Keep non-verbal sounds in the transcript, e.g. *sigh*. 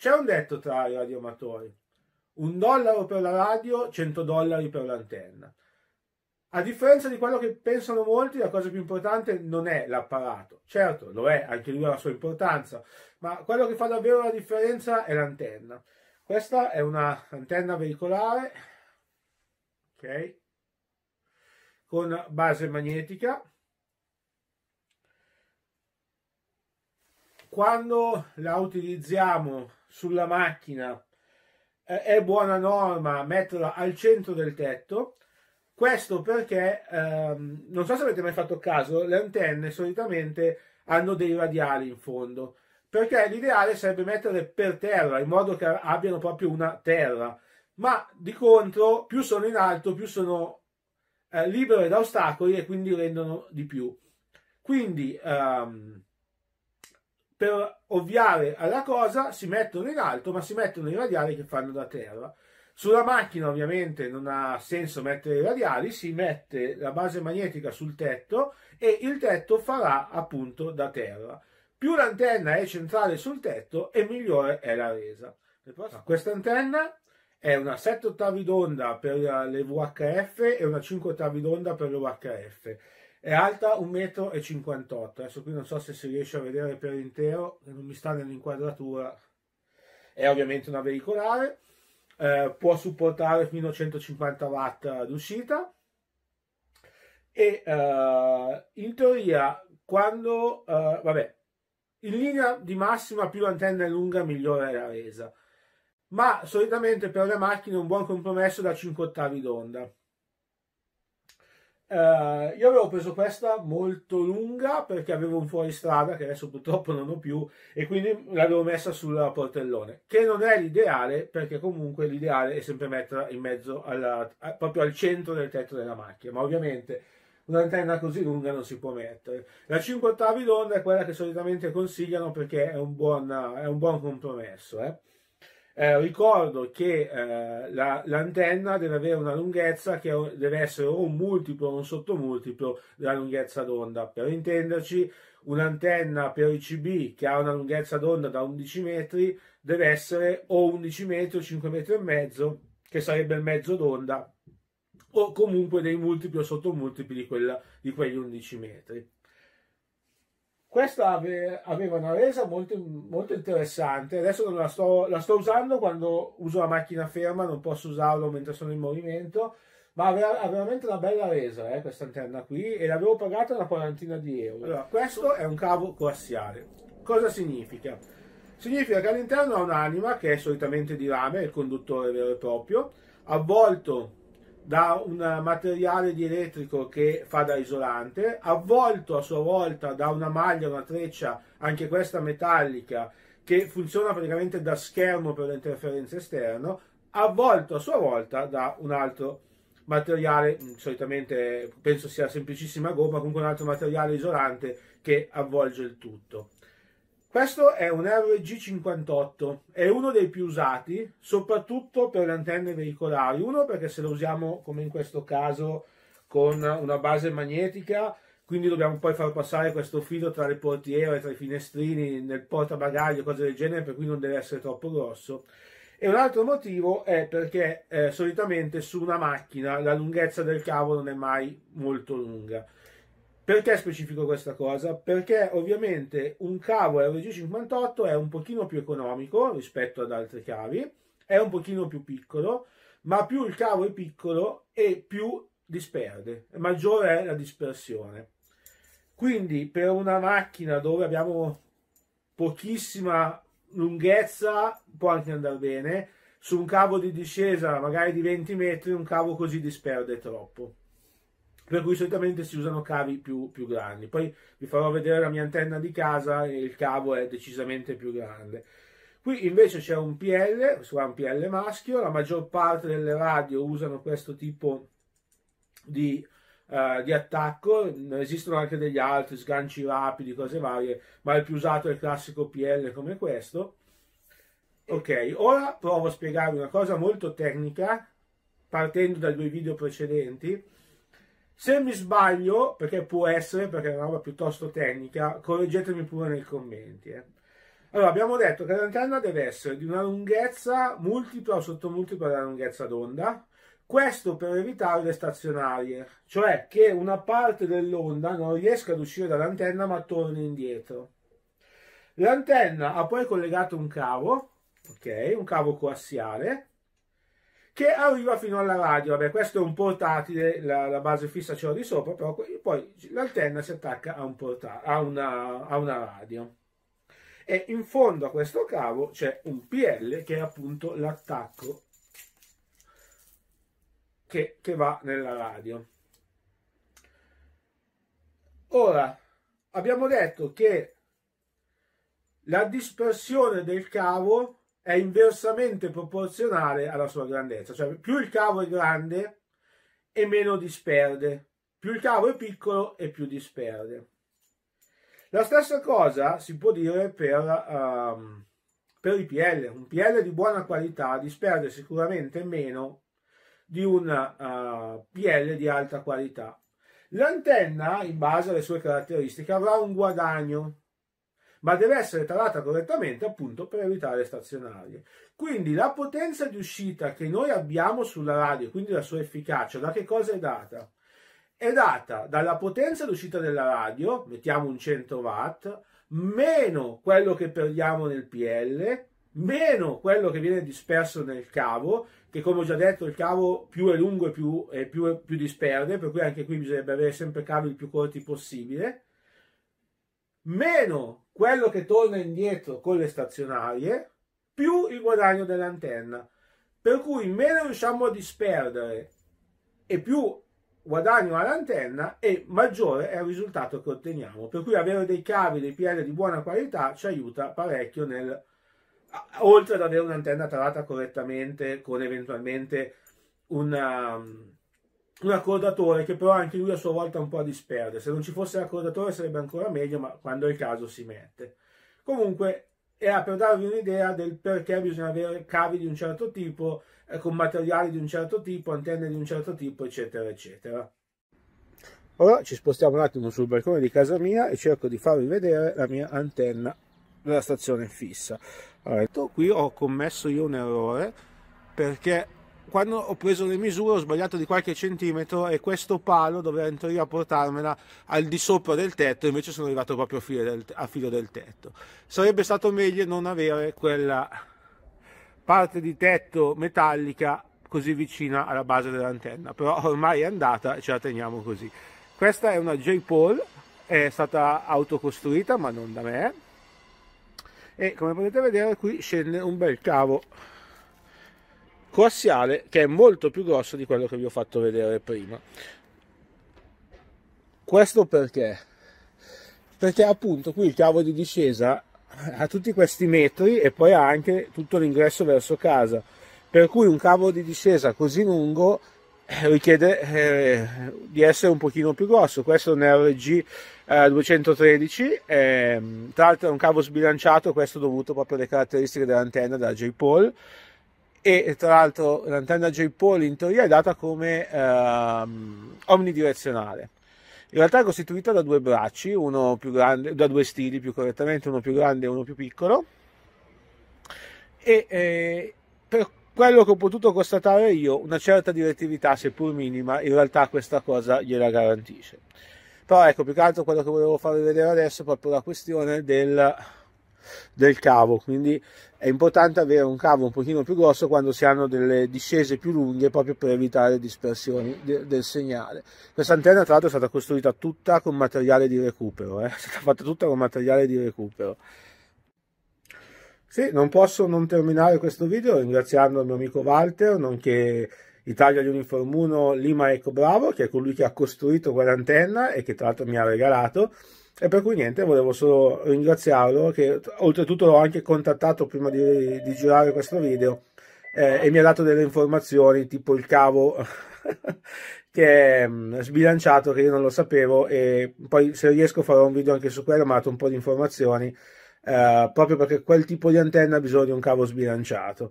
C'è un detto tra i radioamatori. Un dollaro per la radio, 100 dollari per l'antenna. A differenza di quello che pensano molti, la cosa più importante non è l'apparato. Certo, lo è, anche lui ha la sua importanza, ma quello che fa davvero la differenza è l'antenna. Questa è un'antenna veicolare, ok? Con base magnetica. Quando la utilizziamo sulla macchina eh, è buona norma metterla al centro del tetto. Questo perché, ehm, non so se avete mai fatto caso, le antenne solitamente hanno dei radiali in fondo, perché l'ideale sarebbe metterle per terra, in modo che abbiano proprio una terra, ma di contro più sono in alto, più sono eh, libere da ostacoli e quindi rendono di più. Quindi, ehm, per ovviare alla cosa si mettono in alto, ma si mettono i radiali che fanno da terra. Sulla macchina ovviamente non ha senso mettere i radiali, si mette la base magnetica sul tetto e il tetto farà appunto da terra. Più l'antenna è centrale sul tetto e migliore è la resa. Questa antenna è una 7 ottavi d'onda per le VHF e una 5 ottavi d'onda per le VHF. È alta 1,58 m, adesso qui non so se si riesce a vedere per intero, non mi sta nell'inquadratura, è ovviamente una veicolare, eh, può supportare fino a 150 watt d'uscita e eh, in teoria quando, eh, vabbè, in linea di massima più l'antenna è lunga migliore è la resa, ma solitamente per le macchine un buon compromesso da 5 ottavi d'onda Uh, io avevo preso questa molto lunga perché avevo un fuoristrada che adesso purtroppo non ho più e quindi l'avevo messa sul portellone, che non è l'ideale perché comunque l'ideale è sempre metterla in mezzo alla, a, proprio al centro del tetto della macchina, ma ovviamente un'antenna così lunga non si può mettere. La 5 ottavi d'onda è quella che solitamente consigliano perché è un buon, è un buon compromesso. Eh? Eh, ricordo che eh, la, l'antenna deve avere una lunghezza che deve essere o un multiplo o un sottomultiplo della lunghezza d'onda. Per intenderci, un'antenna per ICB che ha una lunghezza d'onda da 11 metri deve essere o 11 metri o 5 metri e mezzo, che sarebbe il mezzo d'onda, o comunque dei multipli o sottomultipli di, quella, di quegli 11 metri. Questa ave, aveva una resa molto, molto interessante, adesso non la sto, la sto usando quando uso la macchina ferma, non posso usarlo mentre sono in movimento, ma ha veramente una bella resa eh, questa antenna qui e l'avevo pagata una quarantina di euro. Allora, questo è un cavo coassiale. Cosa significa? Significa che all'interno ha un'anima che è solitamente di rame, il conduttore vero e proprio, avvolto da un materiale dielettrico che fa da isolante, avvolto a sua volta da una maglia, una treccia, anche questa metallica, che funziona praticamente da schermo per le interferenze esterne, avvolto a sua volta da un altro materiale, mm, solitamente penso sia semplicissima gomma, comunque un altro materiale isolante che avvolge il tutto. Questo è un RG58, è uno dei più usati, soprattutto per le antenne veicolari. Uno perché se lo usiamo, come in questo caso, con una base magnetica, quindi dobbiamo poi far passare questo filo tra le portiere, tra i finestrini, nel portabagaglio, cose del genere, per cui non deve essere troppo grosso. E un altro motivo è perché eh, solitamente su una macchina la lunghezza del cavo non è mai molto lunga. Perché specifico questa cosa? Perché ovviamente un cavo RG58 è un pochino più economico rispetto ad altri cavi, è un pochino più piccolo, ma più il cavo è piccolo e più disperde, maggiore è la dispersione. Quindi per una macchina dove abbiamo pochissima lunghezza può anche andare bene, su un cavo di discesa magari di 20 metri un cavo così disperde troppo per cui solitamente si usano cavi più, più, grandi. Poi vi farò vedere la mia antenna di casa e il cavo è decisamente più grande. Qui invece c'è un PL, questo qua è un PL maschio, la maggior parte delle radio usano questo tipo di, uh, di attacco, esistono anche degli altri, sganci rapidi, cose varie, ma il più usato è il classico PL come questo. Ok, ora provo a spiegarvi una cosa molto tecnica, partendo dai due video precedenti se mi sbaglio, perché può essere, perché è una roba piuttosto tecnica, correggetemi pure nei commenti. Eh. Allora, abbiamo detto che l'antenna deve essere di una lunghezza multipla o sottomultipla della lunghezza d'onda, questo per evitare le stazionarie, cioè che una parte dell'onda non riesca ad uscire dall'antenna ma torni indietro. L'antenna ha poi collegato un cavo, ok, un cavo coassiale, che arriva fino alla radio. Vabbè, questo è un portatile, la, la base fissa c'è l'ho di sopra, però poi l'antenna si attacca a, un porta- a, una, a una radio. E in fondo a questo cavo c'è un PL che è appunto l'attacco che, che va nella radio. Ora, abbiamo detto che la dispersione del cavo è inversamente proporzionale alla sua grandezza, cioè più il cavo è grande e meno disperde, più il cavo è piccolo e più disperde. La stessa cosa si può dire per, um, per i PL, un PL di buona qualità disperde sicuramente meno di un uh, eh, PL di alta qualità. L'antenna, in base alle sue caratteristiche, avrà un guadagno ma deve essere tarata correttamente appunto per evitare stazionarie. Quindi la potenza di uscita che noi abbiamo sulla radio, quindi la sua efficacia, da che cosa è data? È data dalla potenza di uscita della radio, mettiamo un 100 watt, meno quello che perdiamo nel PL, meno quello che viene disperso nel cavo, che come ho già detto il cavo più è lungo e più, più, più disperde, per cui anche qui bisognerebbe avere sempre cavi il più corti possibile, meno quello che torna indietro con le stazionarie, più il guadagno dell'antenna. Per cui meno riusciamo a disperdere e più guadagno all'antenna e maggiore è il risultato che otteniamo. Per cui avere dei cavi, dei PL di buona qualità ci aiuta parecchio nel oltre ad avere un'antenna tarata correttamente con eventualmente una, un accordatore che però anche lui a sua volta un po' disperde. Se non ci fosse l'accordatore sarebbe ancora meglio, ma quando è il caso si mette. Comunque era per darvi un'idea del perché bisogna avere cavi di un certo tipo, eh, con materiali di un certo tipo, antenne di un certo tipo, eccetera, eccetera. Ora ci spostiamo un attimo sul balcone di casa mia e cerco di farvi vedere la mia antenna della stazione fissa. Allora, qui ho commesso io un errore perché quando ho preso le misure ho sbagliato di qualche centimetro e questo palo doveva in teoria portarmela al di sopra del tetto, invece sono arrivato proprio a filo del, a filo del tetto. Sarebbe stato meglio non avere quella parte di tetto metallica così vicina alla base dell'antenna, però ormai è andata e ce la teniamo così. Questa è una J-Pole, è stata autocostruita ma non da me e come potete vedere qui scende un bel cavo coassiale che è molto più grosso di quello che vi ho fatto vedere prima. Questo perché? Perché appunto qui il cavo di discesa ha tutti questi metri e poi ha anche tutto l'ingresso verso casa, per cui un cavo di discesa così lungo eh, richiede eh, di essere un pochino più grosso questo è un RG eh, 213 eh, tra l'altro è un cavo sbilanciato questo dovuto proprio alle caratteristiche dell'antenna da J-Pole e tra l'altro l'antenna J-Pole in teoria è data come ehm, omnidirezionale. In realtà è costituita da due bracci, uno più grande, da due stili più correttamente, uno più grande e uno più piccolo. E eh, per quello che ho potuto constatare io, una certa direttività, seppur minima, in realtà questa cosa gliela garantisce. Però ecco, più che altro quello che volevo farvi vedere adesso è proprio la questione del del cavo, quindi è importante avere un cavo un pochino più grosso quando si hanno delle discese più lunghe proprio per evitare dispersioni de del segnale. Questa antenna tra l'altro è stata costruita tutta con materiale di recupero, eh? *laughs* è stata fatta tutta con materiale di recupero. Sì, non posso non terminare questo video ringraziando il mio amico Walter, nonché Italia Uniform 1 Lima Eco Bravo, che è colui che ha costruito quell'antenna e che tra l'altro mi ha regalato e per cui niente, volevo solo ringraziarlo che oltretutto l'ho anche contattato prima di, di girare questo video eh, e mi ha dato delle informazioni tipo il cavo *laughs* che è mm, sbilanciato che io non lo sapevo e poi se riesco farò un video anche su quello ma ha dato un po' di informazioni eh, proprio perché quel tipo di antenna ha bisogno di un cavo sbilanciato